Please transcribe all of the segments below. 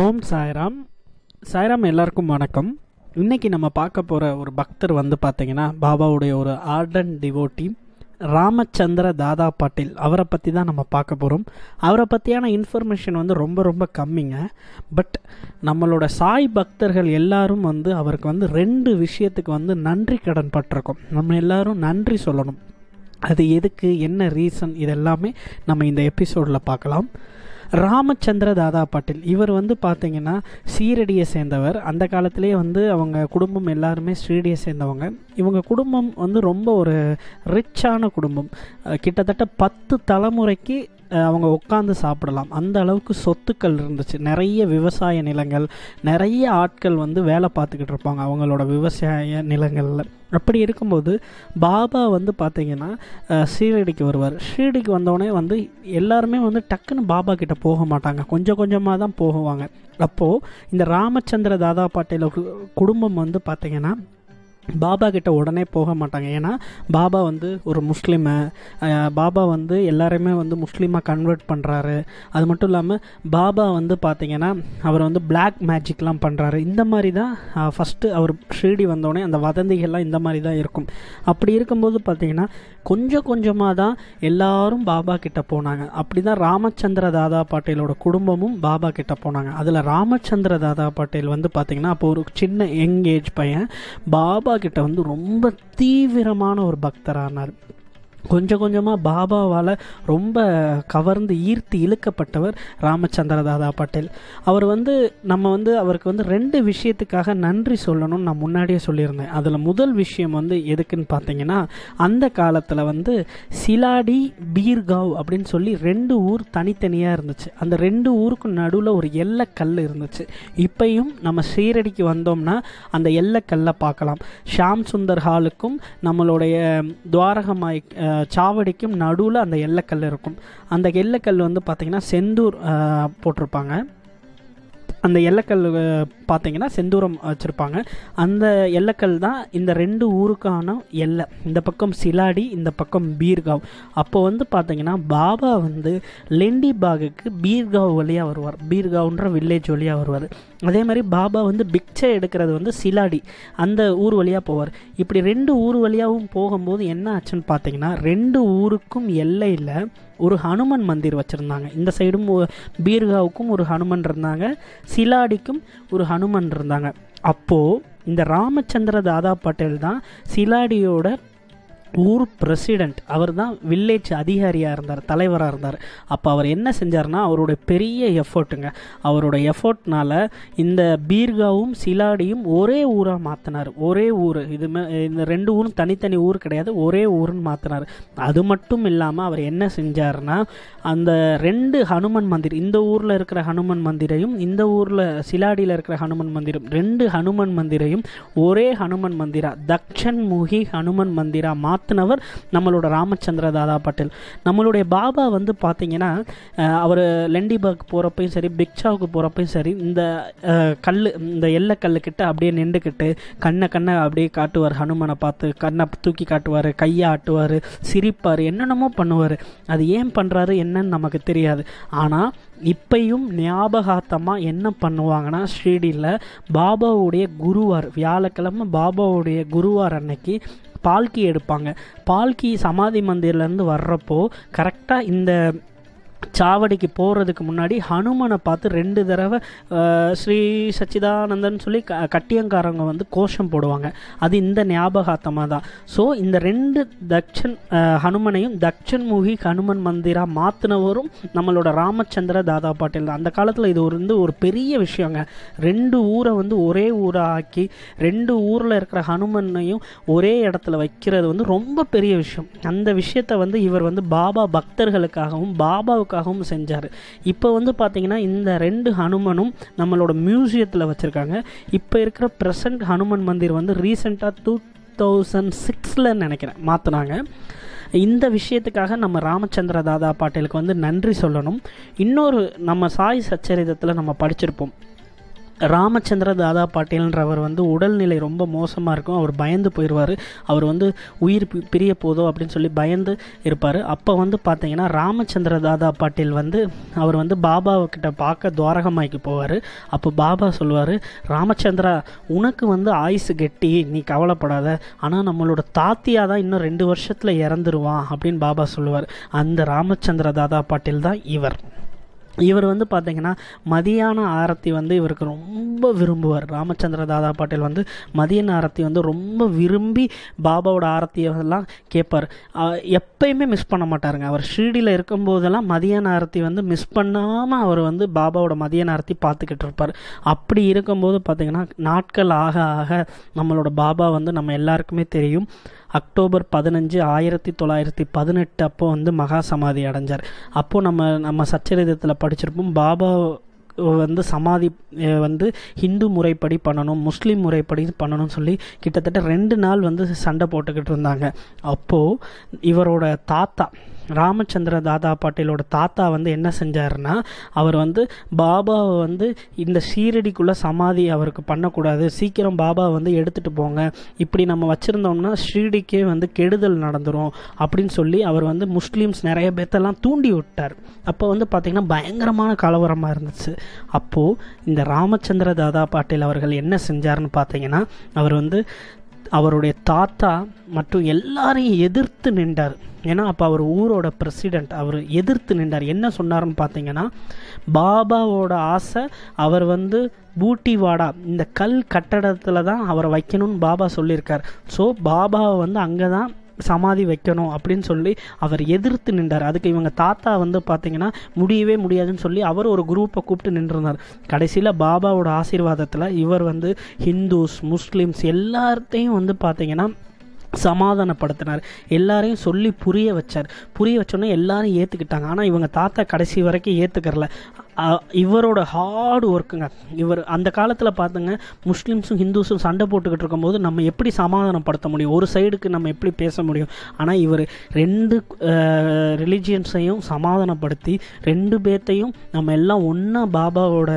ஓம் சாய்ராம் சாய்ராம் எல்லாருக்கும் வணக்கம் இன்றைக்கி நம்ம பார்க்க போகிற ஒரு பக்தர் வந்து பார்த்திங்கன்னா பாபாவுடைய ஒரு ஆர்டன் டிவோட்டி ராமச்சந்திர தாதா பாட்டில் அவரை பற்றி தான் நம்ம பார்க்க போகிறோம் அவரை பற்றியான இன்ஃபர்மேஷன் வந்து ரொம்ப ரொம்ப கம்மிங்க பட் நம்மளோட சாய் பக்தர்கள் எல்லாரும் வந்து அவருக்கு வந்து ரெண்டு விஷயத்துக்கு வந்து நன்றி கடன் பட்டிருக்கோம் நம்ம எல்லாரும் நன்றி சொல்லணும் அது எதுக்கு என்ன ரீசன் இதெல்லாமே நம்ம இந்த எபிசோடில் பார்க்கலாம் ராமச்சந்திர தாதா பாட்டில் இவர் வந்து பார்த்தீங்கன்னா சீரடியை சேர்ந்தவர் அந்த காலத்திலே வந்து அவங்க குடும்பம் எல்லாருமே சீரடியை சேர்ந்தவங்க இவங்க குடும்பம் வந்து ரொம்ப ஒரு ரிச்சான குடும்பம் கிட்டத்தட்ட பத்து தலைமுறைக்கு அவங்க உட்காந்து சாப்பிடலாம் அந்த அளவுக்கு சொத்துக்கள் இருந்துச்சு நிறைய விவசாய நிலங்கள் நிறைய ஆட்கள் வந்து வேலை பார்த்துக்கிட்டு இருப்பாங்க அவங்களோட விவசாய நிலங்களில் அப்படி இருக்கும்போது பாபா வந்து பார்த்திங்கன்னா ஷீரடிக்கு வருவார் ஷீரடிக்கு வந்தோடனே வந்து எல்லாருமே வந்து டக்குன்னு பாபா கிட்டே போக மாட்டாங்க கொஞ்சம் கொஞ்சமாக தான் போகுவாங்க அப்போது இந்த ராமச்சந்திர தாதா பாட்டேல குடும்பம் வந்து பார்த்திங்கன்னா பாபா கிட்ட உடனே போக மாட்டாங்க ஏன்னா பாபா வந்து ஒரு முஸ்லீமு பாபா வந்து எல்லாருமே வந்து முஸ்லீமாக கன்வெர்ட் பண்ணுறாரு அது மட்டும் இல்லாமல் பாபா வந்து பார்த்திங்கன்னா அவர் வந்து பிளாக் மேஜிக்லாம் பண்ணுறாரு இந்த மாதிரி தான் ஃபஸ்ட்டு அவர் ஷீடி வந்தோடனே அந்த வதந்திகள்லாம் இந்த மாதிரி தான் இருக்கும் அப்படி இருக்கும்போது பார்த்தீங்கன்னா கொஞ்சம் கொஞ்சமாக தான் எல்லாரும் பாபா கிட்ட போனாங்க அப்படி தான் ராமச்சந்திர தாதா பாட்டேலோட குடும்பமும் பாபா கிட்ட போனாங்க அதில் ராமச்சந்திர தாதா பாட்டேல் வந்து பார்த்திங்கன்னா அப்போ ஒரு சின்ன யங் ஏஜ் பையன் பாபா கிட்ட வந்து ரொம்ப தீவிரமான ஒரு பக்தரானார் கொஞ்சம் கொஞ்சமாக பாபாவால் ரொம்ப கவர்ந்து ஈர்த்து இழுக்கப்பட்டவர் ராமச்சந்திர தாதா பாட்டேல் அவர் வந்து நம்ம வந்து அவருக்கு வந்து ரெண்டு விஷயத்துக்காக நன்றி சொல்லணும்னு நான் முன்னாடியே சொல்லியிருந்தேன் அதில் முதல் விஷயம் வந்து எதுக்குன்னு பார்த்தீங்கன்னா அந்த காலத்தில் வந்து சிலாடி பீர்காவ் அப்படின்னு சொல்லி ரெண்டு ஊர் தனித்தனியாக இருந்துச்சு அந்த ரெண்டு ஊருக்கு நடுவில் ஒரு எல்லைக்கல் இருந்துச்சு இப்பையும் நம்ம சீரடிக்கு வந்தோம்னா அந்த எல்லைக்கல்லை பார்க்கலாம் ஷாம் சுந்தர் ஹாலுக்கும் நம்மளுடைய துவாரகமாய் சாவடிக்கும் நடுவில் அந்த எல்லைக்கல் இருக்கும் அந்த எல்லைக்கல் வந்து பார்த்திங்கன்னா செந்தூர் போட்டிருப்பாங்க அந்த எல்லக்கல் பார்த்தீங்கன்னா செந்தூரம் வச்சுருப்பாங்க அந்த எல்லக்கல் தான் இந்த ரெண்டு ஊருக்கான எல்லை இந்த பக்கம் சிலாடி இந்த பக்கம் பீர்காவ் அப்போ வந்து பார்த்தீங்கன்னா பாபா வந்து லெண்டி பாகுக்கு பீர்காவ் வழியாக வருவார் பீர்காவ்ன்ற வில்லேஜ் வழியாக வருவார் அதே மாதிரி பாபா வந்து பிக்சை எடுக்கிறது வந்து சிலாடி அந்த ஊர் வழியாக போவார் இப்படி ரெண்டு ஊர் வழியாகவும் போகும்போது என்ன ஆச்சுன்னு பார்த்தீங்கன்னா ரெண்டு ஊருக்கும் எல்லையில் ஒரு ஹனுமன் மந்திர் வச்சுருந்தாங்க இந்த சைடும் பீர்காவுக்கும் ஒரு ஹனுமன் இருந்தாங்க சிலாடிக்கும் ஒரு ஹனுமன் இருந்தாங்க அப்போது இந்த ராமச்சந்திர தாதா பட்டேல் தான் சிலாடியோட ஊர் பிரசிடெண்ட் அவர் தான் வில்லேஜ் அதிகாரியாக இருந்தார் தலைவராக இருந்தார் அப்போ அவர் என்ன செஞ்சார்னா அவருடைய பெரிய எஃபர்ட்டுங்க அவரோட எஃபர்ட்னால இந்த பீர்காவும் சிலாடியும் ஒரே ஊராக மாற்றினார் ஒரே ஊர் இது இந்த ரெண்டு ஊரும் தனித்தனி ஊர் கிடையாது ஒரே ஊருன்னு மாற்றினார் அது மட்டும் இல்லாமல் அவர் என்ன செஞ்சார்னா அந்த ரெண்டு ஹனுமன் மந்திர் இந்த ஊரில் இருக்கிற ஹனுமன் மந்திரையும் இந்த ஊரில் சிலாடியில் இருக்கிற ஹனுமன் மந்திரம் ரெண்டு ஹனுமன் மந்திரையும் ஒரே ஹனுமன் மந்திரா தக்ஷன் முகி ஹனுமன் மந்திரா மாத் நடத்தினவர் நம்மளோட ராமச்சந்திர தாதா பட்டேல் நம்மளுடைய பாபா வந்து பார்த்திங்கன்னா அவர் லெண்டிபர்க் போகிறப்பையும் சரி பிக்சாவுக்கு போகிறப்பையும் சரி இந்த கல் இந்த கல்லுக்கிட்ட அப்படியே நின்றுக்கிட்டு கண்ணை கண்ணை அப்படியே காட்டுவார் ஹனுமனை பார்த்து கண்ணை தூக்கி காட்டுவார் கையை ஆட்டுவார் சிரிப்பார் என்னென்னமோ பண்ணுவார் அது ஏன் பண்ணுறாரு என்னன்னு நமக்கு தெரியாது ஆனால் இப்பையும் ஞாபகார்த்தமாக என்ன பண்ணுவாங்கன்னா ஸ்ரீடியில் பாபாவுடைய குருவார் வியாழக்கிழமை பாபாவுடைய குருவார் அன்னைக்கு பால்கி எடுப்பாங்க பால்கி சமாதி மந்திரிலேருந்து வர்றப்போ கரெக்டாக இந்த சாவடிக்கு போகிறதுக்கு முன்னாடி ஹனுமனை பார்த்து ரெண்டு தடவை ஸ்ரீ சச்சிதானந்தன் சொல்லி க கட்டியங்காரங்க வந்து கோஷம் போடுவாங்க அது இந்த ஞாபகார்த்தமாக தான் ஸோ இந்த ரெண்டு தக்ஷன் ஹனுமனையும் தக்ஷன் முகி ஹனுமன் மந்திரா மாற்றினவரும் நம்மளோட ராமச்சந்திர தாதா பாட்டில் தான் அந்த காலத்தில் இது ஒரு வந்து ஒரு பெரிய விஷயங்க ரெண்டு ஊரை வந்து ஒரே ஊராக ஆக்கி ரெண்டு ஊரில் இருக்கிற ஹனுமனையும் ஒரே இடத்துல வைக்கிறது வந்து ரொம்ப பெரிய விஷயம் அந்த விஷயத்தை வந்து இவர் வந்து பாபா பக்தர்களுக்காகவும் பாபாவுக்கு ஷோக்காகவும் செஞ்சார் இப்போ வந்து பார்த்தீங்கன்னா இந்த ரெண்டு ஹனுமனும் நம்மளோட மியூசியத்தில் வச்சுருக்காங்க இப்போ இருக்கிற ப்ரெசண்ட் ஹனுமன் மந்திர் வந்து ரீசெண்டாக டூ தௌசண்ட் சிக்ஸில் நினைக்கிறேன் மாற்றினாங்க இந்த விஷயத்துக்காக நம்ம ராமச்சந்திர தாதா பாட்டேலுக்கு வந்து நன்றி சொல்லணும் இன்னொரு நம்ம சாய் சச்சரிதத்தில் நம்ம படிச்சிருப்போம் ராமச்சந்திர தாதா பாட்டீல்ன்றவர் வந்து உடல்நிலை ரொம்ப மோசமாக இருக்கும் அவர் பயந்து போயிடுவார் அவர் வந்து உயிர் பிரிய போதோ அப்படின்னு சொல்லி பயந்து இருப்பார் அப்போ வந்து பார்த்தீங்கன்னா ராமச்சந்திர தாதா பாட்டீல் வந்து அவர் வந்து பாபாவைக்கிட்ட பார்க்க துவாரகமாய்க்கு போவார் அப்போ பாபா சொல்லுவார் ராமச்சந்திரா உனக்கு வந்து ஆயுசு கெட்டி நீ கவலைப்படாத ஆனால் நம்மளோட தாத்தியாக தான் இன்னும் ரெண்டு வருஷத்தில் இறந்துருவான் அப்படின்னு பாபா சொல்லுவார் அந்த ராமச்சந்திர தாதா பாட்டீல் தான் இவர் இவர் வந்து பார்த்தீங்கன்னா மதியான ஆரத்தி வந்து இவருக்கு ரொம்ப விரும்புவார் ராமச்சந்திர தாதா பாட்டில் வந்து மதியான ஆரத்தி வந்து ரொம்ப விரும்பி பாபாவோட ஆரத்தியெல்லாம் கேட்பார் எப்பயுமே மிஸ் பண்ண மாட்டாருங்க அவர் ஷீடியில் இருக்கும்போதெல்லாம் மதியான ஆரத்தி வந்து மிஸ் பண்ணாமல் அவர் வந்து பாபாவோட மதியான ஆரத்தி பார்த்துக்கிட்டு இருப்பார் அப்படி இருக்கும்போது பார்த்திங்கன்னா நாட்கள் ஆக ஆக நம்மளோட பாபா வந்து நம்ம எல்லாருக்குமே தெரியும் அக்டோபர் பதினஞ்சு ஆயிரத்தி தொள்ளாயிரத்தி பதினெட்டு அப்போ வந்து மகா சமாதி அடைஞ்சார் அப்போது நம்ம நம்ம சச்சரிதத்தில் படிச்சிருப்போம் பாபா வந்து சமாதி வந்து ஹிந்து முறைப்படி பண்ணணும் முஸ்லீம் முறைப்படி பண்ணணும்னு சொல்லி கிட்டத்தட்ட ரெண்டு நாள் வந்து சண்டை போட்டுக்கிட்டு இருந்தாங்க அப்போது இவரோட தாத்தா ராமச்சந்திர தாதா பாட்டீலோட தாத்தா வந்து என்ன செஞ்சாருன்னா அவர் வந்து பாபாவை வந்து இந்த ஷீரடிக்குள்ளே சமாதி அவருக்கு பண்ணக்கூடாது சீக்கிரம் பாபாவை வந்து எடுத்துகிட்டு போங்க இப்படி நம்ம வச்சுருந்தோம்னா ஷீரடிக்கே வந்து கெடுதல் நடந்துடும் அப்படின்னு சொல்லி அவர் வந்து முஸ்லீம்ஸ் நிறைய பேர்த்தெல்லாம் தூண்டி விட்டார் அப்போ வந்து பார்த்திங்கன்னா பயங்கரமான கலவரமாக இருந்துச்சு அப்போது இந்த ராமச்சந்திர தாதா பாட்டீல் அவர்கள் என்ன செஞ்சார்னு பார்த்தீங்கன்னா அவர் வந்து அவருடைய தாத்தா மற்றும் எல்லாரையும் எதிர்த்து நின்றார் ஏன்னா அப்போ அவர் ஊரோட பிரசிடெண்ட் அவர் எதிர்த்து நின்றார் என்ன சொன்னார்னு பார்த்தீங்கன்னா பாபாவோட ஆசை அவர் வந்து பூட்டிவாடா இந்த கல் கட்டடத்தில் தான் அவரை வைக்கணும்னு பாபா சொல்லியிருக்கார் ஸோ பாபாவை வந்து அங்கே தான் சமாதி வைக்கணும் அப்படின்னு சொல்லி அவர் எதிர்த்து நின்றார் அதுக்கு இவங்க தாத்தா வந்து பார்த்தீங்கன்னா முடியவே முடியாதுன்னு சொல்லி அவர் ஒரு குரூப்பை கூப்பிட்டு நின்றிருந்தார் கடைசியில் பாபாவோட ஆசீர்வாதத்தில் இவர் வந்து ஹிந்துஸ் முஸ்லீம்ஸ் எல்லாத்தையும் வந்து பார்த்தீங்கன்னா சமாதானப்படுத்தினார் எல்லாரையும் சொல்லி புரிய வச்சார் புரிய வச்சோன்னே எல்லாரும் ஏற்றுக்கிட்டாங்க ஆனால் இவங்க தாத்தா கடைசி வரைக்கும் ஏற்றுக்கிறல இவரோட ஹார்டு ஒர்க்குங்க இவர் அந்த காலத்தில் பார்த்துங்க முஸ்லீம்ஸும் ஹிந்துஸும் சண்டை போட்டுக்கிட்டு இருக்கும்போது நம்ம எப்படி சமாதானப்படுத்த முடியும் ஒரு சைடுக்கு நம்ம எப்படி பேச முடியும் ஆனால் இவர் ரெண்டு ரிலிஜியன்ஸையும் சமாதானப்படுத்தி ரெண்டு பேர்த்தையும் நம்ம எல்லாம் ஒன்றா பாபாவோட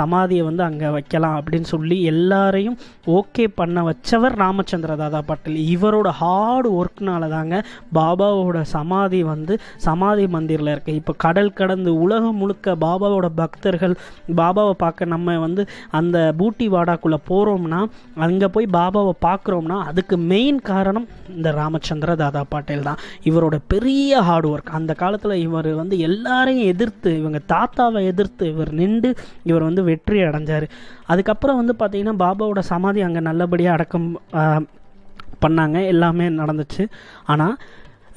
சமாதியை வந்து அங்கே வைக்கலாம் அப்படின்னு சொல்லி எல்லாரையும் ஓகே பண்ண வச்சவர் ராமச்சந்திர தாதா பாட்டில் இவரோட ஹார்டு ஒர்க்னால தாங்க பாபாவோட சமாதி வந்து சமாதி மந்திரில் இருக்குது இப்போ கடல் கடந்து உலகம் முழுக்க பாபாவோட பாபாவோட பக்தர்கள் பாபாவை பார்க்க நம்ம வந்து அந்த பூட்டி வாடாக்குள்ளே போகிறோம்னா அங்கே போய் பாபாவை பார்க்குறோம்னா அதுக்கு மெயின் காரணம் இந்த ராமச்சந்திர தாதா பாட்டேல் தான் இவரோட பெரிய ஹார்ட் ஒர்க் அந்த காலத்தில் இவர் வந்து எல்லாரையும் எதிர்த்து இவங்க தாத்தாவை எதிர்த்து இவர் நின்று இவர் வந்து வெற்றி அடைஞ்சார் அதுக்கப்புறம் வந்து பார்த்திங்கன்னா பாபாவோட சமாதி அங்கே நல்லபடியாக அடக்கம் பண்ணாங்க எல்லாமே நடந்துச்சு ஆனால்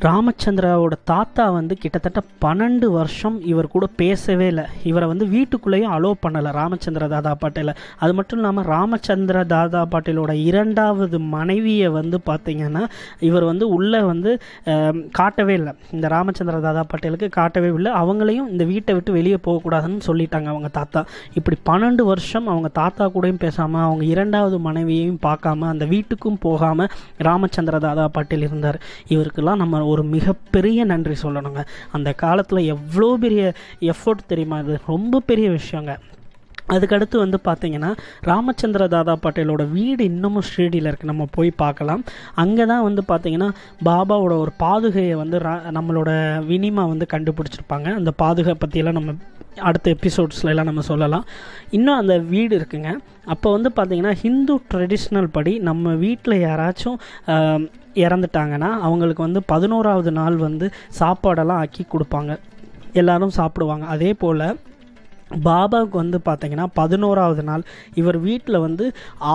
ராமச்சந்திராவோட தாத்தா வந்து கிட்டத்தட்ட பன்னெண்டு வருஷம் இவர் கூட பேசவே இல்லை இவரை வந்து வீட்டுக்குள்ளேயும் அலோவ் பண்ணலை ராமச்சந்திர தாதா பாட்டேல அது மட்டும் இல்லாமல் ராமச்சந்திர தாதா பாட்டேலோட இரண்டாவது மனைவியை வந்து பார்த்தீங்கன்னா இவர் வந்து உள்ளே வந்து காட்டவே இல்லை இந்த ராமச்சந்திர தாதா பாட்டேலுக்கு காட்டவே இல்லை அவங்களையும் இந்த வீட்டை விட்டு வெளியே போகக்கூடாதுன்னு சொல்லிட்டாங்க அவங்க தாத்தா இப்படி பன்னெண்டு வருஷம் அவங்க தாத்தா கூடயும் பேசாமல் அவங்க இரண்டாவது மனைவியையும் பார்க்காம அந்த வீட்டுக்கும் போகாமல் ராமச்சந்திர தாதா பாட்டேல் இருந்தார் இவருக்கெல்லாம் நம்ம ஒரு மிகப்பெரிய நன்றி சொல்லணுங்க அந்த காலத்தில் எவ்வளோ பெரிய எஃபோர்ட் தெரியுமா அது ரொம்ப பெரிய விஷயங்க அதுக்கடுத்து வந்து பார்த்திங்கன்னா ராமச்சந்திர தாதா பட்டேலோட வீடு இன்னமும் ஸ்ரீடியில் இருக்குது நம்ம போய் பார்க்கலாம் அங்கே தான் வந்து பார்த்திங்கன்னா பாபாவோட ஒரு பாதுகையை வந்து நம்மளோட வினிமா வந்து கண்டுபிடிச்சிருப்பாங்க அந்த பாதுகை பற்றியெல்லாம் நம்ம அடுத்த எபிசோட்ஸ்ல எல்லாம் நம்ம சொல்லலாம் இன்னும் அந்த வீடு இருக்குங்க அப்போ வந்து பார்த்திங்கன்னா ஹிந்து ட்ரெடிஷ்னல் படி நம்ம வீட்டில் யாராச்சும் இறந்துட்டாங்கன்னா அவங்களுக்கு வந்து பதினோராவது நாள் வந்து சாப்பாடெல்லாம் ஆக்கி கொடுப்பாங்க எல்லாரும் சாப்பிடுவாங்க அதே போல் பாபாவுக்கு வந்து பார்த்திங்கன்னா பதினோராவது நாள் இவர் வீட்டில் வந்து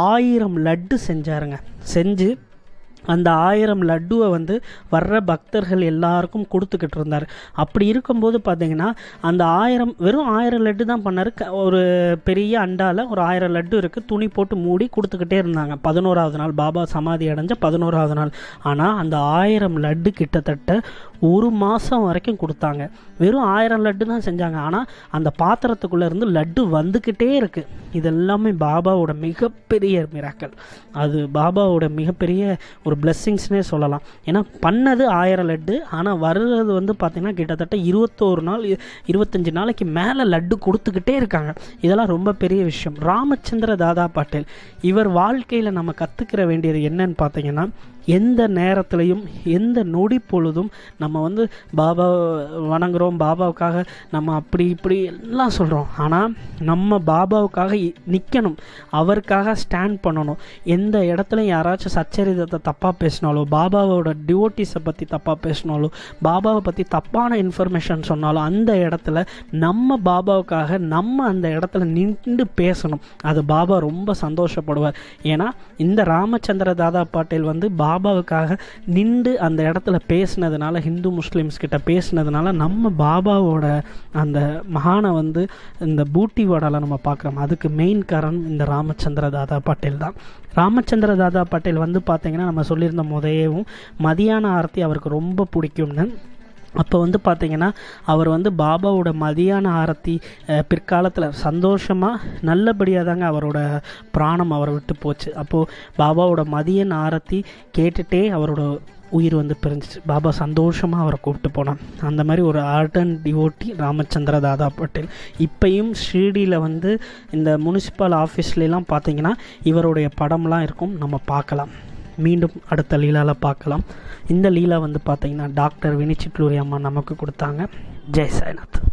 ஆயிரம் லட்டு செஞ்சாருங்க செஞ்சு அந்த ஆயிரம் லட்டுவை வந்து வர்ற பக்தர்கள் எல்லாருக்கும் கொடுத்துக்கிட்டு இருந்தார் அப்படி இருக்கும்போது பார்த்தீங்கன்னா அந்த ஆயிரம் வெறும் ஆயிரம் லட்டு தான் பண்ணார் ஒரு பெரிய அண்டாவில் ஒரு ஆயிரம் லட்டு இருக்குது துணி போட்டு மூடி கொடுத்துக்கிட்டே இருந்தாங்க பதினோராவது நாள் பாபா சமாதி அடைஞ்ச பதினோராவது நாள் ஆனால் அந்த ஆயிரம் லட்டு கிட்டத்தட்ட ஒரு மாதம் வரைக்கும் கொடுத்தாங்க வெறும் ஆயிரம் லட்டு தான் செஞ்சாங்க ஆனால் அந்த பாத்திரத்துக்குள்ளே இருந்து லட்டு வந்துக்கிட்டே இருக்குது இது எல்லாமே பாபாவோட மிகப்பெரிய மிராக்கள் அது பாபாவோட மிகப்பெரிய ஒரு பிளெஸ்ஸிங்ஸ்னே சொல்லலாம் ஏன்னா பண்ணது ஆயிரம் லட்டு ஆனால் வர்றது வந்து பார்த்திங்கன்னா கிட்டத்தட்ட இருபத்தோரு நாள் இருபத்தஞ்சி நாளைக்கு மேலே லட்டு கொடுத்துக்கிட்டே இருக்காங்க இதெல்லாம் ரொம்ப பெரிய விஷயம் ராமச்சந்திர தாதா பாட்டேல் இவர் வாழ்க்கையில் நம்ம கற்றுக்கிற வேண்டியது என்னன்னு பார்த்தீங்கன்னா எந்த நேரத்துலையும் எந்த நொடி பொழுதும் நம்ம வந்து பாபா வணங்குறோம் பாபாவுக்காக நம்ம அப்படி இப்படி எல்லாம் சொல்கிறோம் ஆனால் நம்ம பாபாவுக்காக நிற்கணும் அவருக்காக ஸ்டாண்ட் பண்ணணும் எந்த இடத்துல யாராச்சும் சச்சரிதத்தை தப்பாக பேசினாலோ பாபாவோட டிவோட்டிஸை பற்றி தப்பாக பேசினாலோ பாபாவை பற்றி தப்பான இன்ஃபர்மேஷன் சொன்னாலோ அந்த இடத்துல நம்ம பாபாவுக்காக நம்ம அந்த இடத்துல நின்று பேசணும் அது பாபா ரொம்ப சந்தோஷப்படுவார் ஏன்னா இந்த ராமச்சந்திர தாதா பாட்டேல் வந்து பா பாபாவுக்காக நின்று அந்த இடத்துல பேசினதுனால ஹிந்து முஸ்லீம்ஸ் கிட்ட பேசினதுனால நம்ம பாபாவோட அந்த மகானை வந்து இந்த பூட்டி வடால நம்ம பார்க்குறோம் அதுக்கு மெயின் காரணம் இந்த ராமச்சந்திர தாதா பாட்டேல் தான் ராமச்சந்திர தாதா பாட்டேல் வந்து பார்த்திங்கன்னா நம்ம சொல்லியிருந்த முதையவும் மதியான ஆர்த்தி அவருக்கு ரொம்ப பிடிக்கும்னு அப்போ வந்து பார்த்திங்கன்னா அவர் வந்து பாபாவோட மதியான ஆரத்தி பிற்காலத்தில் சந்தோஷமாக நல்லபடியாக தாங்க அவரோட பிராணம் அவரை விட்டு போச்சு அப்போது பாபாவோட மதியன் ஆரத்தி கேட்டுகிட்டே அவரோட உயிர் வந்து பிரிஞ்சிச்சு பாபா சந்தோஷமாக அவரை கூப்பிட்டு போனான் அந்த மாதிரி ஒரு ardent devotee Ramachandra Dada Patel இப்பையும் ஷீடியில் வந்து இந்த முனிசிபல் ஆஃபீஸ்லாம் பார்த்திங்கன்னா இவருடைய படம்லாம் இருக்கும் நம்ம பார்க்கலாம் மீண்டும் அடுத்த லீலாவில் பார்க்கலாம் இந்த லீலா வந்து பார்த்தீங்கன்னா டாக்டர் வினிச்சிட்லூரி அம்மா நமக்கு கொடுத்தாங்க ஜெய் சாய்நாத்